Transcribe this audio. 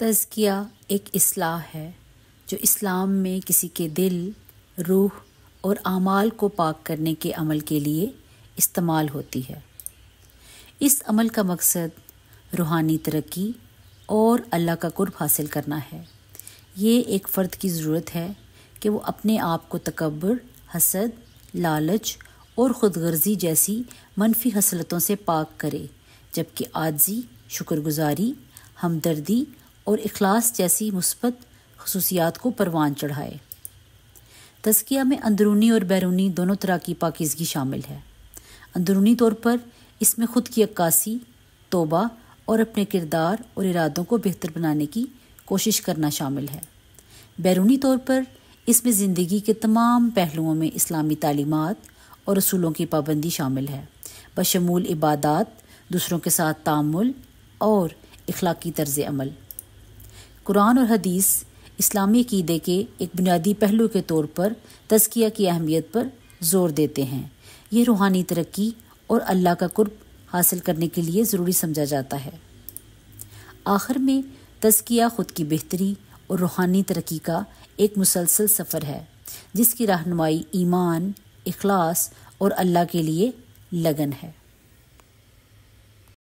तज़किया एक असलाह है जो इस्लाम में किसी के दिल रूह और आमाल को पाक करने के अमल के लिए इस्तेमाल होती है इस अमल का मकसद रूहानी तरक्की और अल्लाह का कुर्ब हासिल करना है ये एक फ़र्द की ज़रूरत है कि वो अपने आप को तकबर हसद लालच और ख़ुद गर्जी जैसी मनफी हसलतों से पाक करे जबकि आजी शुक्रगुजारी हमदर्दी और अखलास जैसी मुस्बत खसूसियात को परवान चढ़ाए तस्किया में अंदरूनी और बैरूनी दोनों तरह की पाकिजगी शामिल है अंदरूनी तौर पर इसमें ख़ुद की अक्कासी तोबा और अपने किरदार और इरादों को बेहतर बनाने की कोशिश करना शामिल है बैरूनी तौर पर इसमें ज़िंदगी के तमाम पहलुओं में इस्लामी तालीमत और असूलों की पाबंदी शामिल है बशमूल इबादत दूसरों के साथ तामुल और इखलाकी तर्ज अमल कुरान और हदीस इस्लामी कीदे के एक बुनियादी पहलू के तौर पर तस्किया की अहमियत पर जोर देते हैं यह रूहानी तरक्की और अल्लाह का कुर्ब हासिल करने के लिए ज़रूरी समझा जाता है आखिर में तस्किया ख़ुद की बेहतरी और रूहानी तरक्की का एक मुसलसल सफ़र है जिसकी रहनुमाई ईमान अखलास और अल्लाह के लिए लगन है